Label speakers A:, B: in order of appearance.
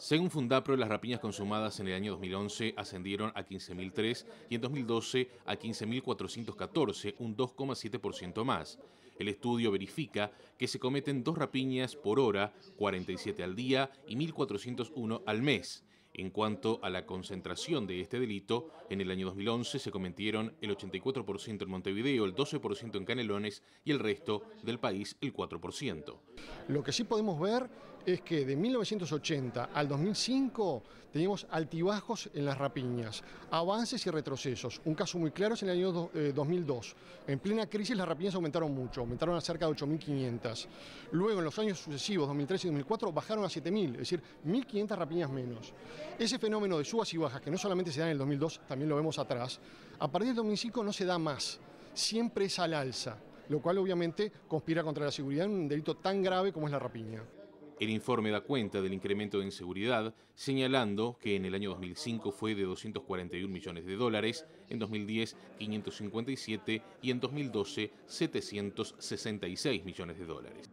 A: Según Fundapro, las rapiñas consumadas en el año 2011 ascendieron a 15.003 y en 2012 a 15.414, un 2,7% más. El estudio verifica que se cometen dos rapiñas por hora, 47 al día y 1.401 al mes. En cuanto a la concentración de este delito, en el año 2011 se cometieron el 84% en Montevideo, el 12% en Canelones y el resto del país el 4%.
B: Lo que sí podemos ver es que de 1980 al 2005 teníamos altibajos en las rapiñas, avances y retrocesos. Un caso muy claro es en el año 2002. Eh, en plena crisis las rapiñas aumentaron mucho, aumentaron a cerca de 8.500. Luego en los años sucesivos, 2003 y 2004, bajaron a 7.000, es decir, 1.500 rapiñas menos. Ese fenómeno de subas y bajas, que no solamente se da en el 2002, también lo vemos atrás, a partir del 2005 no se da más, siempre es al alza lo cual obviamente conspira contra la seguridad en un delito tan grave como es la rapiña.
A: El informe da cuenta del incremento de inseguridad, señalando que en el año 2005 fue de 241 millones de dólares, en 2010 557 y en 2012 766 millones de dólares.